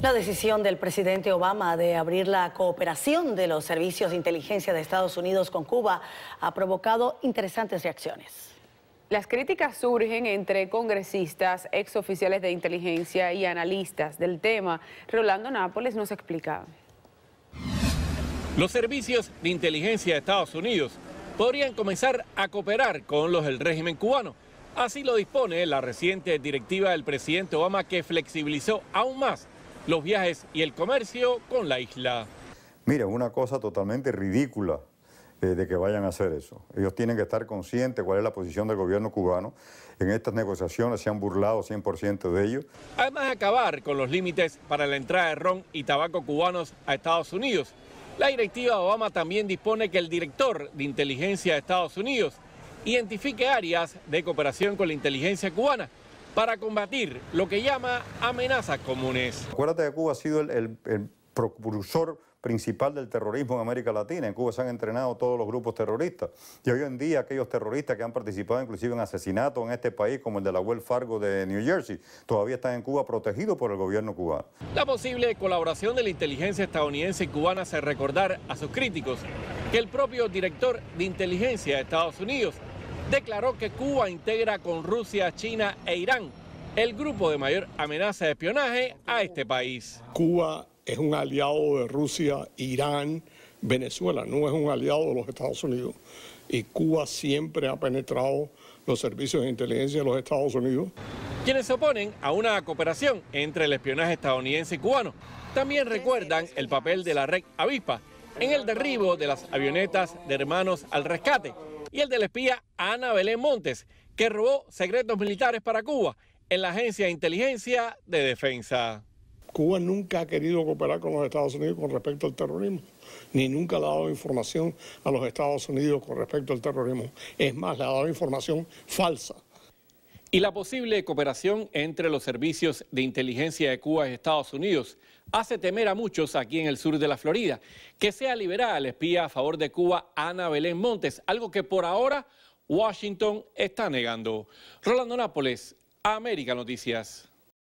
La decisión del presidente Obama de abrir la cooperación de los servicios de inteligencia de Estados Unidos con Cuba ha provocado interesantes reacciones. Las críticas surgen entre congresistas, exoficiales de inteligencia y analistas del tema. Rolando Nápoles nos explica. Los servicios de inteligencia de Estados Unidos podrían comenzar a cooperar con los del régimen cubano. Así lo dispone la reciente directiva del presidente Obama que flexibilizó aún más los viajes y el comercio con la isla. Mire, una cosa totalmente ridícula eh, de que vayan a hacer eso. Ellos tienen que estar conscientes cuál es la posición del gobierno cubano. En estas negociaciones se han burlado 100% de ellos. Además, de acabar con los límites para la entrada de ron y tabaco cubanos a Estados Unidos. La directiva Obama también dispone que el director de inteligencia de Estados Unidos identifique áreas de cooperación con la inteligencia cubana para combatir lo que llama amenazas comunes. Acuérdate que Cuba ha sido el, propulsor principal del terrorismo en América Latina. En Cuba se han entrenado todos los grupos terroristas. Y hoy en día aquellos terroristas que han participado inclusive en asesinatos en este país, como el de la Wells Fargo de New Jersey, todavía están en Cuba protegidos por el gobierno cubano. La posible colaboración de la inteligencia estadounidense y cubana hace recordar a sus críticos que el propio director de inteligencia de Estados Unidos declaró que Cuba integra con Rusia, China e Irán el grupo de mayor amenaza de espionaje a este país. Cuba es un aliado de Rusia, Irán, Venezuela, no es un aliado de los Estados Unidos. Y Cuba siempre ha penetrado los servicios de inteligencia de los Estados Unidos. Quienes se oponen a una cooperación entre el espionaje estadounidense y cubano también recuerdan el papel de la red Avispa en el derribo de las avionetas de hermanos al rescate y el del espía Ana Belén Montes, que robó secretos militares para Cuba en la Agencia de Inteligencia de Defensa. Cuba nunca ha querido cooperar con los Estados Unidos con respecto al terrorismo, ni nunca ha dado información a los Estados Unidos con respecto al terrorismo. Es más, le ha dado información falsa y la posible cooperación entre los servicios de inteligencia de Cuba y Estados Unidos hace temer a muchos aquí en el sur de la Florida que sea liberada espía a favor de Cuba Ana Belén Montes, algo que por ahora Washington está negando. Rolando Nápoles, América Noticias.